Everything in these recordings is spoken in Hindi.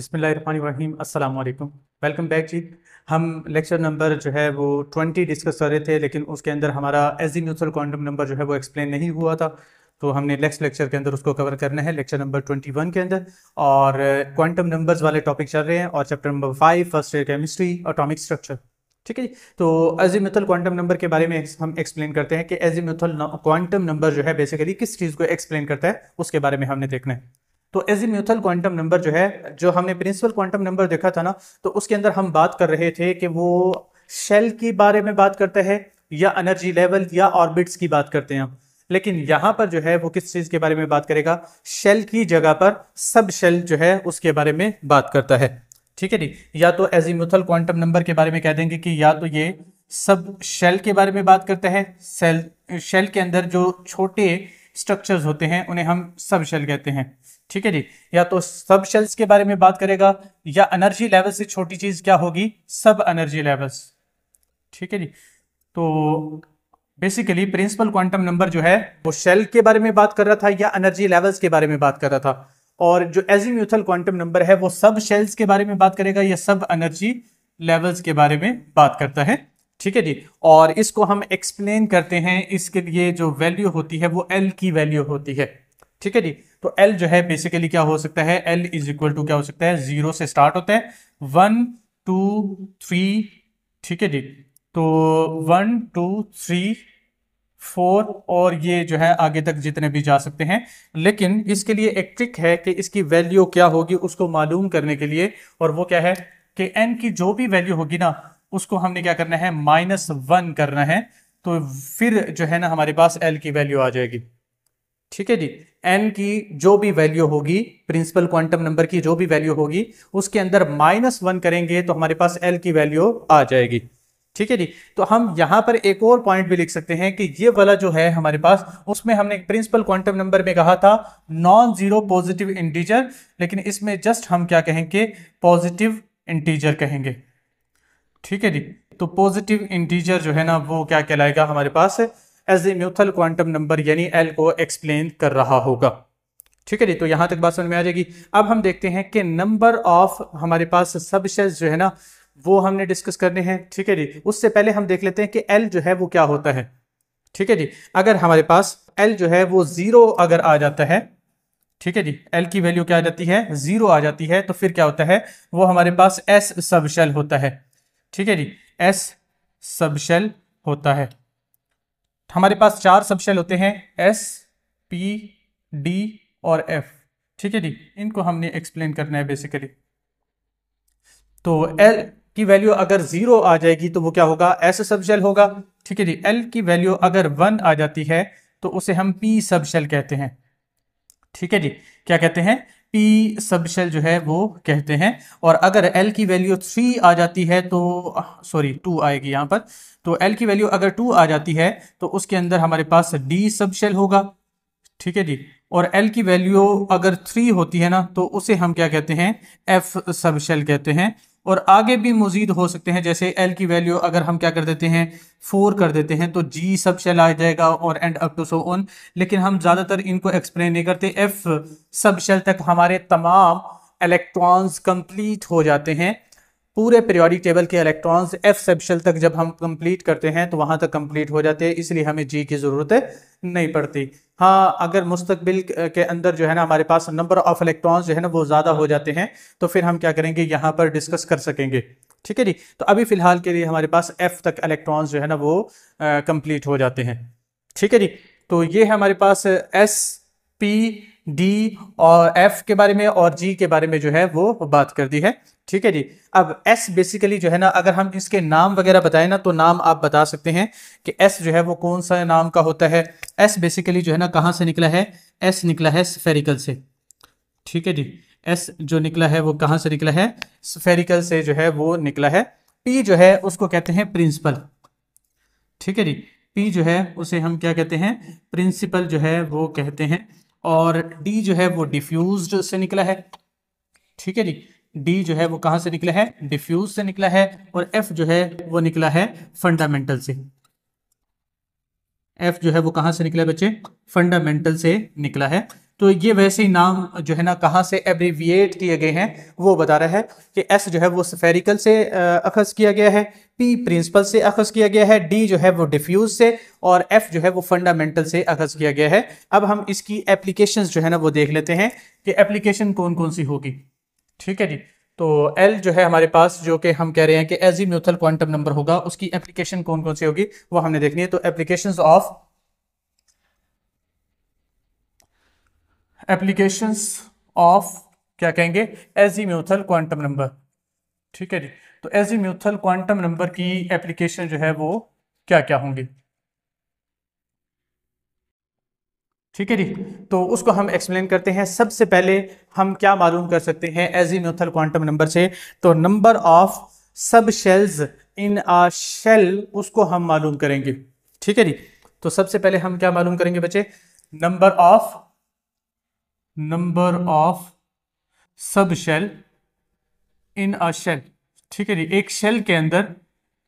बसमीम अस्सलाम वालेकुम वेलकम बैक जी हम लेक्चर नंबर जो है वो ट्वेंटी डिस्कस कर रहे थे लेकिन उसके अंदर हमारा azimuthal quantum number जो है वो एक्सप्लेन नहीं हुआ था तो हमने नेक्स्ट लेक्चर के अंदर उसको कवर करना है लेक्चर नंबर ट्वेंटी वन के अंदर और क्वांटम नंबर्स वाले टॉपिक चल रहे हैं और chapter number five first year chemistry atomic structure ठीक है जी तो एजिम्यूथल क्वांटम नंबर के बारे में हम एक्सप्लेन करते हैं कि एजी म्यूथल क्वांटम नंबर जो है बेसिकली किस चीज़ को एक्सप्लेन करता है उसके बारे में हमने देखना है तो म्यूथल क्वांटम नंबर जो है जो हमने प्रिंसिपल क्वांटम नंबर देखा था ना तो उसके अंदर हम बात कर रहे थे कि वो शेल के बारे में बात करते हैं या एनर्जी लेवल या ऑर्बिट्स की बात करते हैं लेकिन यहाँ पर जो है वो किस चीज़ के बारे में बात करेगा शेल की जगह पर सब शेल जो है उसके बारे में बात करता है ठीक है जी या तो म्यूथल क्वांटम नंबर के बारे में कह देंगे कि या तो ये सब शेल के बारे में बात करता है सेल शेल के अंदर जो छोटे स्ट्रक्चर्स होते हैं उन्हें हम सब शेल कहते हैं ठीक है जी या तो सब शेल्स के बारे में बात करेगा या एनर्जी लेवल से छोटी चीज क्या होगी सब एनर्जी लेवल्स ठीक है जी तो बेसिकली प्रिंसिपल क्वांटम नंबर जो है वो शेल के बारे में बात कर रहा था या एनर्जी लेवल्स के बारे में बात कर रहा था और जो एजिम्यूथल क्वांटम नंबर है वो सब शेल्स के बारे में बात करेगा या सब एनर्जी लेवल्स के बारे में बात करता है ठीक है जी और इसको हम एक्सप्लेन करते हैं इसके लिए जो वैल्यू होती है वो एल की वैल्यू होती है ठीक है जी तो एल जो है बेसिकली क्या हो सकता है एल इज इक्वल टू क्या हो सकता है जीरो से स्टार्ट होता है वन टू थ्री ठीक है जी तो वन टू थ्री फोर और ये जो है आगे तक जितने भी जा सकते हैं लेकिन इसके लिए एक ट्रिक है कि इसकी वैल्यू क्या होगी उसको मालूम करने के लिए और वो क्या है कि एन की जो भी वैल्यू होगी ना उसको हमने क्या करना है माइनस वन करना है तो फिर जो है ना हमारे पास एल की वैल्यू आ जाएगी ठीक है जी एन की जो भी वैल्यू होगी प्रिंसिपल क्वांटम नंबर की जो भी वैल्यू होगी उसके अंदर माइनस वन करेंगे तो हमारे पास एल की वैल्यू आ जाएगी ठीक है जी तो हम यहां पर एक और पॉइंट भी लिख सकते हैं कि ये वाला जो है हमारे पास उसमें हमने प्रिंसिपल क्वांटम नंबर में कहा था नॉन जीरो पॉजिटिव इंटीजर लेकिन इसमें जस्ट हम क्या कहेंगे पॉजिटिव इंटीजर कहेंगे ठीक है जी तो पॉजिटिव इंटीजर जो है ना वो क्या कहलाएगा हमारे पास azimuthal quantum number यानी एल को एक्सप्लेन कर रहा होगा ठीक है जी तो यहाँ तक बात समझ में आ जाएगी अब हम देखते हैं कि नंबर ऑफ हमारे पास सब शेज जो है ना वो हमने डिस्कस करने हैं ठीक है जी उससे पहले हम देख लेते हैं कि एल जो है वो क्या होता है ठीक है जी अगर हमारे पास एल जो है वो ज़ीरो अगर आ जाता है ठीक है जी एल की वैल्यू क्या आ जाती है ज़ीरो आ जाती है तो फिर क्या होता है वो हमारे पास एस सबशेल होता है ठीक है जी एस सबशेल होता है हमारे पास चार सबशेल होते हैं एस पी डी और एफ ठीक है जी इनको हमने एक्सप्लेन करना है बेसिकली तो एल की वैल्यू अगर जीरो आ जाएगी तो वो क्या होगा एस सबशेल होगा ठीक है जी एल की वैल्यू अगर वन आ जाती है तो उसे हम पी सबशेल कहते हैं ठीक है जी क्या कहते हैं पी सब शेल जो है वो कहते हैं और अगर एल की वैल्यू थ्री आ जाती है तो सॉरी टू आएगी यहाँ पर तो एल की वैल्यू अगर टू आ जाती है तो उसके अंदर हमारे पास डी सब शेल होगा ठीक है जी और एल की वैल्यू अगर थ्री होती है ना तो उसे हम क्या कहते हैं एफ सब शेल कहते हैं और आगे भी मजीद हो सकते हैं जैसे एल की वैल्यू अगर हम क्या कर देते हैं फोर कर देते हैं तो जी सब शेल आ जाएगा और and up to so on लेकिन हम ज़्यादातर इनको एक्सप्लेन नहीं करते एफ सब शेल तक हमारे तमाम इलेक्ट्रॉन्स कंप्लीट हो जाते हैं पूरे पीरियोडिक टेबल के इलेक्ट्रॉन्स एफ सेप्शल तक जब हम कंप्लीट करते हैं तो वहां तक कंप्लीट हो जाते हैं इसलिए हमें जी की ज़रूरत नहीं पड़ती हाँ अगर मुस्तबिल के अंदर जो है ना हमारे पास नंबर ऑफ इलेक्ट्रॉन्स जो है ना वो ज़्यादा हो जाते हैं तो फिर हम क्या करेंगे यहाँ पर डिस्कस कर सकेंगे ठीक है जी तो अभी फ़िलहाल के लिए हमारे पास एफ तक इलेक्ट्रॉन्स जो है ना वो कंप्लीट हो जाते हैं ठीक है जी तो ये है हमारे पास एस पी डी और एफ के बारे में और जी के बारे में जो है वो बात कर दी है ठीक है जी अब एस बेसिकली जो है ना अगर हम इसके नाम वगैरह बताएं ना तो नाम आप बता सकते हैं कि एस जो है वो कौन सा नाम का होता है एस बेसिकली जो है ना कहाँ से निकला है एस निकला है स्फेरिकल से ठीक है जी एस जो निकला है वो कहाँ से निकला है स्फेरिकल से जो है वो निकला है पी जो है उसको कहते हैं प्रिंसिपल ठीक है जी पी जो है उसे हम क्या कहते हैं प्रिंसिपल जो है वो कहते हैं और डी जो है वो डिफ्यूज से निकला है ठीक है जी डी जो है वो कहाँ से निकला है डिफ्यूज से निकला है और एफ जो है वो निकला है फंडामेंटल से एफ जो है वो कहाँ से निकला है बच्चे फंडामेंटल से निकला है तो ये वैसे ही नाम जो है ना कहाँ से एब्रीविएट किए गए हैं वो बता रहा है कि एस जो है वो सफेरिकल से अखज़ किया गया है पी प्रिंसिपल से अखज़ किया गया है डी जो है वो डिफ्यूज से और एफ जो है वो फंडामेंटल से अखज़ किया गया है अब हम इसकी एप्लीकेशन जो है ना वो देख लेते हैं कि एप्लीकेशन कौन कौन सी होगी ठीक है जी तो एल जो है हमारे पास जो कि हम कह रहे हैं कि एजी म्यूथल क्वांटम नंबर होगा उसकी एप्लीकेशन कौन कौन सी होगी वो हमने देखनी है तो एप्लीकेशन ऑफ एप्लीकेशन ऑफ क्या कहेंगे एजी म्यूथल क्वांटम नंबर ठीक है जी तो एजी म्यूथल क्वांटम नंबर की एप्लीकेशन जो है वो क्या क्या होंगी ठीक है जी तो उसको हम एक्सप्लेन करते हैं सबसे पहले हम क्या मालूम कर सकते हैं एजी म्यूथल क्वांटम नंबर से तो number of subshells in a shell उसको हम मालूम करेंगे ठीक है जी तो सबसे पहले हम क्या मालूम करेंगे बच्चे number of number of subshell in a shell ठीक है जी एक शेल के अंदर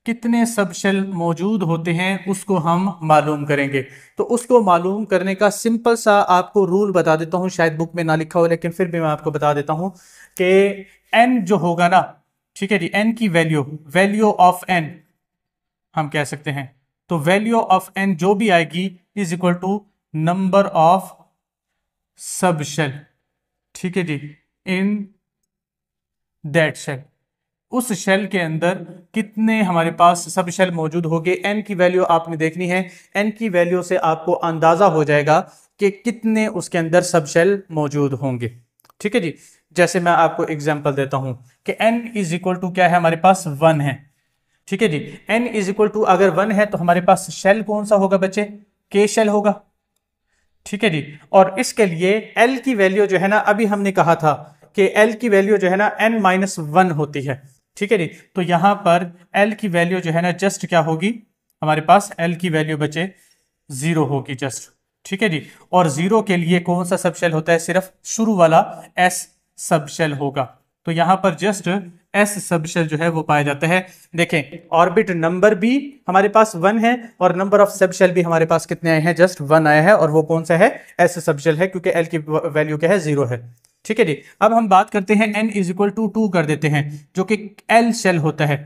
कितने सब शेल मौजूद होते हैं उसको हम मालूम करेंगे तो उसको मालूम करने का सिंपल सा आपको रूल बता देता हूँ शायद बुक में ना लिखा हो लेकिन फिर भी मैं आपको बता देता हूँ कि एन जो होगा ना ठीक है जी एन की वैल्यू वैल्यू ऑफ एन हम कह सकते हैं तो वैल्यू ऑफ एन जो भी आएगी is equal to number of subshell ठीक है जी इन दैट शेल उस शेल के अंदर कितने हमारे पास सब शेल मौजूद हो गए एन की वैल्यू आपने देखनी है एन की वैल्यू से आपको अंदाज़ा हो जाएगा कि कितने उसके अंदर सब शेल मौजूद होंगे ठीक है जी जैसे मैं आपको एग्जाम्पल देता हूं कि एन इज इक्वल टू क्या है हमारे पास वन है ठीक है जी एन इज इक्वल टू अगर वन है तो हमारे पास शेल कौन सा होगा बच्चे के शेल होगा ठीक है जी और इसके लिए एल की वैल्यू जो है ना अभी हमने कहा था कि एल की वैल्यू जो है ना एन माइनस वन होती है ठीक है जी तो यहां पर एल की वैल्यू जो है ना जस्ट क्या होगी हमारे पास एल की वैल्यू बचे जीरो होगी जस्ट ठीक है जी और जीरो के लिए कौन सा सबशेल होता है सिर्फ शुरू वाला एस सबशेल होगा तो यहां पर जस्ट एस सबशेल जो है वो पाया जाता है देखें ऑर्बिट नंबर भी हमारे पास वन है और नंबर ऑफ सबशेल भी हमारे पास कितने आए हैं जस्ट वन आया है और वो कौन सा है एस सबशेल है क्योंकि एल की वैल्यू क्या है जीरो है ठीक है जी अब हम बात करते हैं N is equal to two कर देते हैं जो कि एल सेल होता है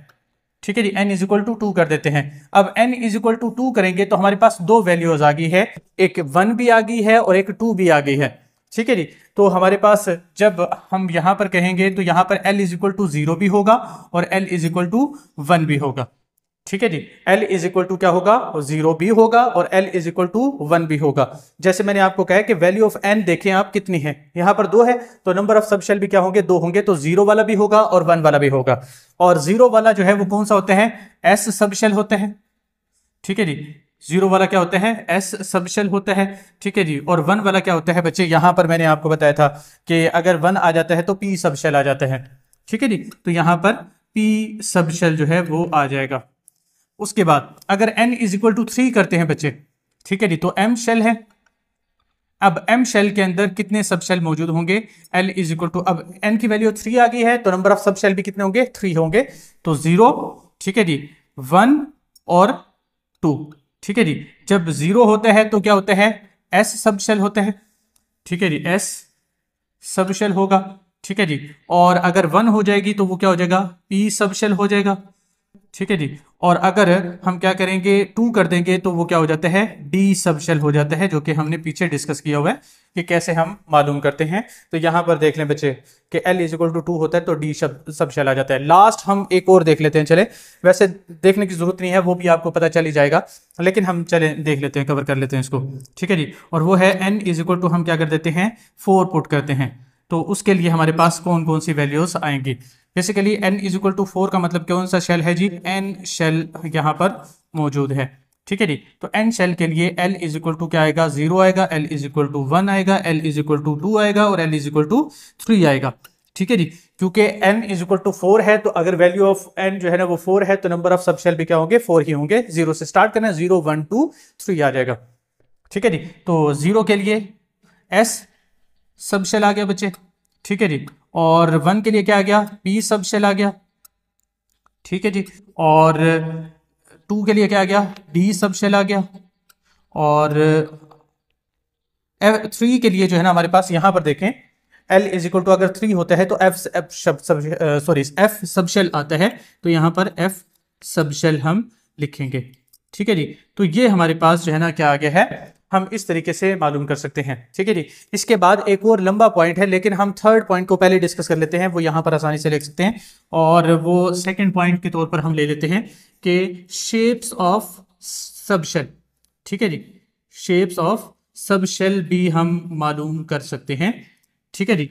ठीक है जी N is equal to two कर देते हैं अब N is equal to two करेंगे तो हमारे पास दो वैल्यूज आ गई है एक वन भी आ गई है और एक टू भी आ गई है ठीक है जी तो हमारे पास जब हम यहां पर कहेंगे तो यहां पर L is equal to zero भी होगा और L is equal to one भी होगा ठीक है जी L इज इक्वल टू क्या होगा जीरो भी होगा और L is equal to one भी होगा जैसे मैंने आपको कहा कि वैल्यू ऑफ n देखें आप कितनी है यहां पर दो है तो नंबर ऑफ सबशेल भी क्या होंगे दो होंगे तो जीरो वाला भी होगा और वन वाला भी होगा और जीरो वाला जो है वो कौन सा होते हैं एस सबशेल होते हैं ठीक है जी जीरो वाला क्या होता है एस सबशेल होता है ठीक है जी और वन वाला क्या होता है बच्चे यहां पर मैंने आपको बताया था कि अगर वन आ जाता है तो पी सबशेल आ जाता है ठीक है जी तो यहाँ पर पी सबशेल जो है वो आ जाएगा उसके बाद अगर N is equal to three करते हैं बच्चे ठीक है जी तो एम शेल है अब एम शेल के अंदर कितने सबशेल मौजूद होंगे एल इज इक्वल टू अब एन की वैल्यू थ्री आ गई है तो नंबर ऑफ सबशेल भी कितने होंगे थ्री होंगे तो जीरो ठीक है जी वन और टू ठीक है जी जब जीरो होते हैं तो क्या होते हैं एस सब शेल होते हैं ठीक है जी एस सब शेल होगा ठीक है जी और अगर वन हो जाएगी तो वो क्या हो जाएगा पी सब शेल हो जाएगा ठीक है जी और अगर हम क्या करेंगे टू कर देंगे तो वो क्या हो जाता है डी सब शेल हो जाता है जो कि हमने पीछे डिस्कस किया हुआ है कि कैसे हम मालूम करते हैं तो यहाँ पर देख लें बच्चे कि L is equal to two होता है तो डी सब शेल आ जाता है लास्ट हम एक और देख लेते हैं चले वैसे देखने की जरूरत नहीं है वो भी आपको पता चल ही जाएगा लेकिन हम चले देख लेते हैं कवर कर लेते हैं इसको ठीक है जी और वो है एन इज इक्वल टू हम क्या कर देते हैं फोर पुट करते हैं तो उसके लिए हमारे पास कौन कौन सी वैल्यूज आएंगी basically N is equal to four का मतलब कौन सा शेल है जी एन शेल यहाँ पर मौजूद है ठीक है जी तो एन शेल के लिए एल इज इक्वल टू क्या आएगा जीरो आएगा L is equal to one आएगा L is equal to two आएगा और L is equal to three आएगा ठीक है जी क्योंकि n is equal to four है तो अगर वैल्यू ऑफ n जो है ना वो फोर है तो नंबर ऑफ सब शेल भी क्या होंगे फोर ही होंगे जीरो से स्टार्ट करना जीरो वन टू थ्री आ जाएगा ठीक है जी तो जीरो के लिए s सब शेल आ गया बच्चे ठीक है जी और वन के लिए क्या आ गया पी सब शेल आ गया ठीक है जी और टू के लिए क्या आ गया डी सब शेल आ गया और एफ थ्री के लिए जो है ना हमारे पास यहां पर देखें एल इज इक्वल टू अगर थ्री होता है तो एफ एफ शब सब सॉरी एफ सब शेल आता है तो यहां पर एफ सब शेल हम लिखेंगे ठीक है जी तो ये हमारे पास जो है ना क्या आ गया है हम इस तरीके से मालूम कर सकते हैं ठीक है जी इसके बाद एक और लंबा पॉइंट है लेकिन हम थर्ड पॉइंट को पहले डिस्कस कर लेते हैं वो यहाँ पर आसानी से लिख सकते हैं और वो सेकेंड पॉइंट के तौर पर हम ले लेते हैं कि शेप्स ऑफ सबशेल ठीक है जी शेप्स ऑफ सबशेल भी हम मालूम कर सकते हैं ठीक है जी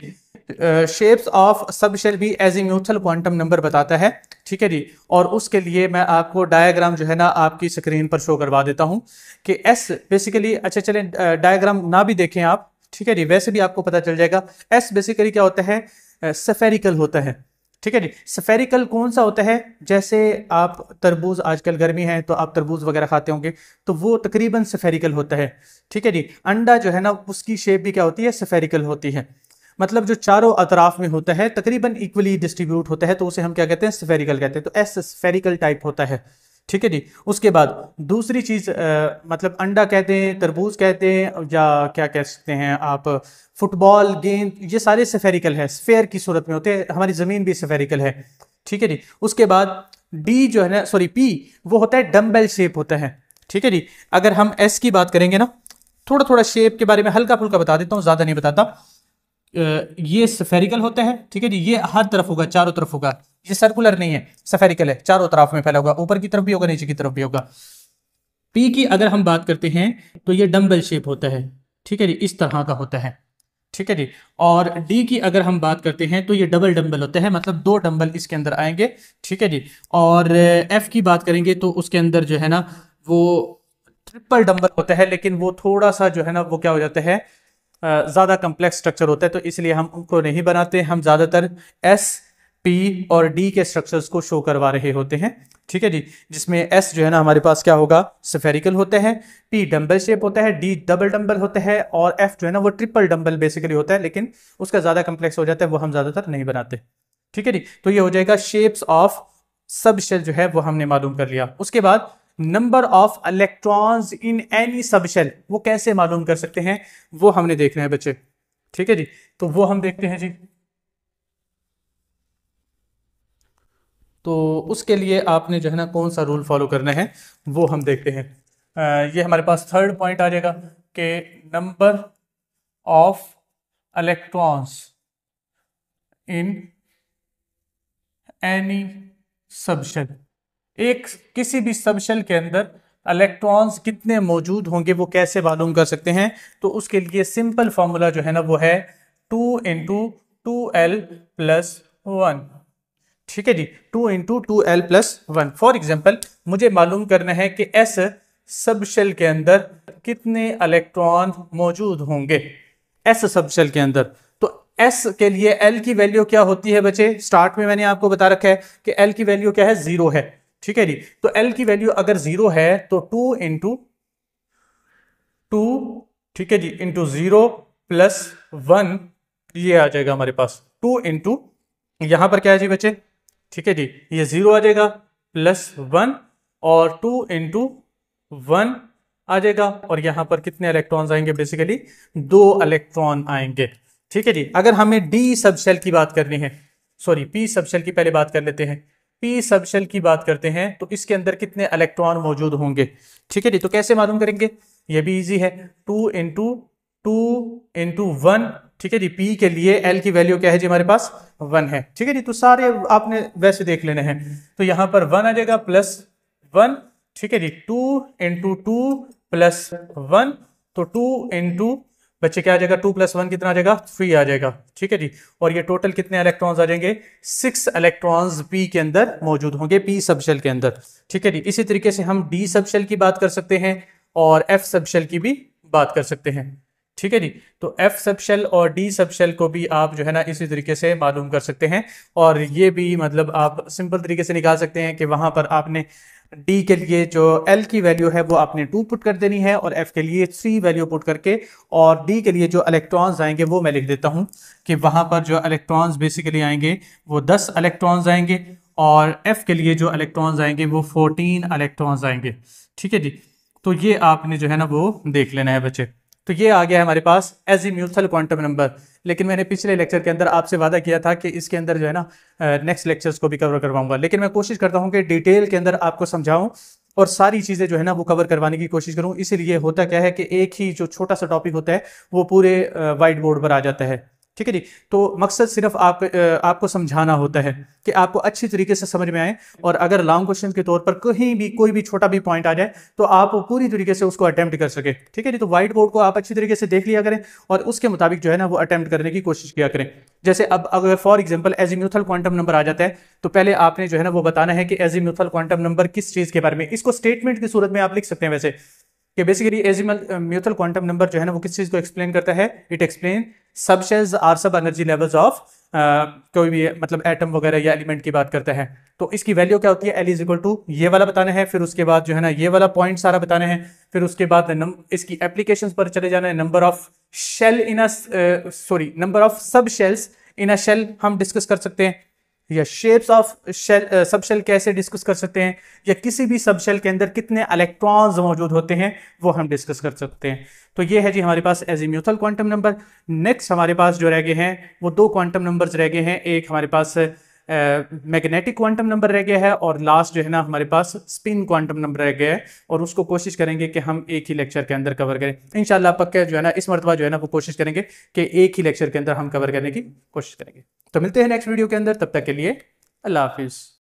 शेप्स ऑफ सब शेल भी azimuthal quantum number बताता है ठीक है जी और उसके लिए मैं आपको डायग्राम जो है ना आपकी स्क्रीन पर शो करवा देता हूँ कि एस बेसिकली अच्छा चले डायग्राम ना भी देखें आप ठीक है जी वैसे भी आपको पता चल जाएगा एस बेसिकली क्या होता है सफेरिकल होता है ठीक है जी सफेरिकल कौन सा होता है जैसे आप तरबूज आजकल गर्मी है तो आप तरबूज वगैरह खाते होंगे तो वो तकरीबन सफेरिकल होता है ठीक है जी अंडा जो है ना उसकी शेप भी क्या होती है सफेरिकल होती है मतलब जो चारों अतराफ में होता है तकरीबन इक्वली डिस्ट्रीब्यूट होता है तो उसे हम क्या कहते हैं स्फेरिकल कहते हैं तो एस स्फेरिकल टाइप होता है ठीक है जी उसके बाद दूसरी चीज़ आ, मतलब अंडा कहते हैं तरबूज कहते हैं या क्या कह सकते हैं आप फुटबॉल गेंद ये सारे सफेरिकल है स्फेयर की सूरत में होते हैं हमारी ज़मीन भी सफेरिकल है ठीक है जी उसके बाद डी जो है ना सॉरी पी वो होता है डम्बेल शेप होता है ठीक है जी अगर हम एस की बात करेंगे ना थोड़ा थोड़ा शेप के बारे में हल्का फुल्का बता देता हूँ ज़्यादा नहीं बताता ये सफेरिकल होता है ठीक है जी ये हर तरफ होगा चारों तरफ होगा ये सर्कुलर नहीं है सफेरिकल है चारों तरफ में फैला होगा ऊपर की तरफ भी होगा नीचे की तरफ भी होगा पी की अगर हम बात करते हैं तो ये डम्बल शेप होता है ठीक है जी इस तरह का होता है ठीक है जी और डी की अगर हम बात करते हैं तो ये डबल डम्बल होता है मतलब दो डम्बल इसके अंदर आएंगे ठीक है जी और एफ की बात करेंगे तो उसके अंदर जो है ना वो ट्रिपल डम्बल होता है लेकिन वो थोड़ा सा जो है ना वो क्या हो जाता है ज़्यादा कम्प्लेक्स स्ट्रक्चर होता है तो इसलिए हम उनको नहीं बनाते हम ज़्यादातर एस पी और डी के स्ट्रक्चर्स को शो करवा रहे होते हैं ठीक है जी जिसमें एस जो है ना हमारे पास क्या होगा सफेरिकल होता है पी डम्बल शेप होता है डी डबल डम्बल होता है और एफ जो है ना वो ट्रिपल डम्बल बेसिकली होता है लेकिन उसका ज़्यादा कम्प्लेक्स हो जाता है वो हम ज़्यादातर नहीं बनाते ठीक है जी तो ये हो जाएगा शेप्स ऑफ सब शेल जो है वो हमने मालूम कर लिया उसके बाद number of electrons in any subshell वो कैसे मालूम कर सकते हैं वो हमने देखना है बच्चे ठीक है जी तो वो हम देखते हैं जी तो उसके लिए आपने जो है ना कौन सा रूल फॉलो करना है वो हम देखते हैं आ, ये हमारे पास थर्ड पॉइंट आ जाएगा कि number of electrons in any subshell एक किसी भी सबशेल के अंदर इलेक्ट्रॉन्स कितने मौजूद होंगे वो कैसे मालूम कर सकते हैं तो उसके लिए सिंपल फार्मूला जो है ना वो है two into two l plus one ठीक है जी two into two l plus one for example मुझे मालूम करना है कि एस सबशेल के अंदर कितने इलेक्ट्रॉन मौजूद होंगे एस सबशेल के अंदर तो एस के लिए एल की वैल्यू क्या होती है बच्चे स्टार्ट में मैंने आपको बता रखा है कि एल की वैल्यू क्या है जीरो है ठीक है जी तो एल की वैल्यू अगर जीरो है तो टू इंटू टू ठीक है जी इंटू जीरो प्लस वन ये आ जाएगा हमारे पास टू इंटू यहां पर क्या है जी बच्चे ठीक है जी ये जीरो आ जाएगा प्लस वन और टू इंटू वन आ जाएगा और यहां पर कितने इलेक्ट्रॉन्स आएंगे बेसिकली दो इलेक्ट्रॉन आएंगे ठीक है जी अगर हमें डी सबसेल की बात करनी है सॉरी पी सबसेल की पहले बात कर लेते हैं पी सबशेल की बात करते हैं तो इसके अंदर कितने इलेक्ट्रॉन मौजूद होंगे ठीक है जी तो कैसे मालूम करेंगे ये भी इजी है two into two into one ठीक है जी पी के लिए एल की वैल्यू क्या है जी हमारे पास वन है ठीक है जी तो सारे आपने वैसे देख लेने हैं तो यहां पर वन आ जाएगा प्लस वन ठीक है जी two into two plus one तो टू इंटू बच्चे क्या आ जाएगा टू प्लस वन कितना आ जाएगा थ्री आ जाएगा ठीक है जी और ये टोटल कितने इलेक्ट्रॉन्स आ जाएंगे सिक्स इलेक्ट्रॉन्स पी के अंदर मौजूद होंगे पी सबशेल के अंदर ठीक है जी इसी तरीके से हम डी सबशेल की बात कर सकते हैं और एफ सबशेल की भी बात कर सकते हैं ठीक है जी तो एफ सबशेल और डी सबशेल को भी आप जो है ना इसी तरीके से मालूम कर सकते हैं और ये भी मतलब आप सिंपल तरीके से निकाल सकते हैं कि वहां पर आपने डी के लिए जो एल की वैल्यू है वो आपने टू पुट कर देनी है और एफ के लिए थ्री वैल्यू पुट करके और डी के लिए जो इलेक्ट्रॉन्स आएंगे वो मैं लिख देता हूँ कि वहाँ पर जो इलेक्ट्रॉन्स बेसिकली आएंगे वो दस इलेक्ट्रॉन्स आएंगे और एफ के लिए जो इलेक्ट्रॉन्स आएंगे वो फोर्टीन इलेक्ट्रॉन्स आएंगे ठीक है जी तो ये आपने जो है ना वो देख लेना है बच्चे तो ये आ गया है हमारे पास एज म्यूथल क्वांटम नंबर लेकिन मैंने पिछले लेक्चर के अंदर आपसे वादा किया था कि इसके अंदर जो है ना नेक्स्ट लेक्चर्स को भी कवर करवाऊंगा लेकिन मैं कोशिश करता हूँ कि डिटेल के अंदर आपको समझाऊं और सारी चीज़ें जो है ना वो कवर करवाने की कोशिश करूँ इसीलिए होता क्या है कि एक ही जो छोटा सा टॉपिक होता है वो पूरे वाइट बोर्ड पर आ जाता है ठीक है जी तो मकसद सिर्फ आप आपको समझाना होता है कि आपको अच्छी तरीके से समझ में आए और अगर लॉन्ग क्वेश्चन के तौर पर कहीं भी कोई भी छोटा भी पॉइंट आ जाए तो आप पूरी तरीके से उसको अटैम्प्ट कर सके ठीक है जी तो व्हाइट बोर्ड को आप अच्छी तरीके से देख लिया करें और उसके मुताबिक जो है ना वो अटैम्प्ट करने की कोशिश किया करें जैसे अब अगर for example azimuthal quantum number आ जाता है तो पहले आपने जो है ना वो बताना है कि एज म्यूथल क्वांटम नंबर किस चीज़ के बारे में इसको स्टेटमेंट की सूरत में आप लिख सकते हैं वैसे कि basically azimuthal quantum number जो है ना वो किस चीज़ को एक्सप्लेन करता है it explain subshells or sub energy levels of कोई भी मतलब एटम वगैरह या एलिमेंट की बात करता है तो इसकी वैल्यू क्या होती है एल इज इक्वल टू ये वाला बताना है फिर उसके बाद जो है ना ये वाला पॉइंट सारा बताना है फिर उसके बाद नम, इसकी एप्लीकेशन पर चले जाना है number of shell in sorry number of subshells in a shell हम डिस्कस कर सकते हैं या shapes of shell subshell कैसे डिस्कस कर सकते हैं या किसी भी सब शेल के अंदर कितने इलेक्ट्रॉन्स मौजूद होते हैं वो हम डिस्कस कर सकते हैं तो ये है जी हमारे पास एजीम्यूथल क्वांटम नंबर नेक्स्ट हमारे पास जो रह गए हैं वो दो क्वांटम नंबर्स रह गए हैं एक हमारे पास मैग्नेटिक क्वांटम नंबर रह गया है और लास्ट जो है ना हमारे पास स्पिन क्वांटम नंबर रह गया है और उसको कोशिश करेंगे कि हम एक ही लेक्चर के अंदर कवर करें इनशाला पक्का जो है ना इस मरतबा जो है ना वो कोशिश करेंगे कि एक ही लेक्चर के अंदर हम कवर करने की कोशिश करेंगे तो मिलते हैं नेक्स्ट वीडियो के अंदर तब तक के लिए अल्लाह हाफिज़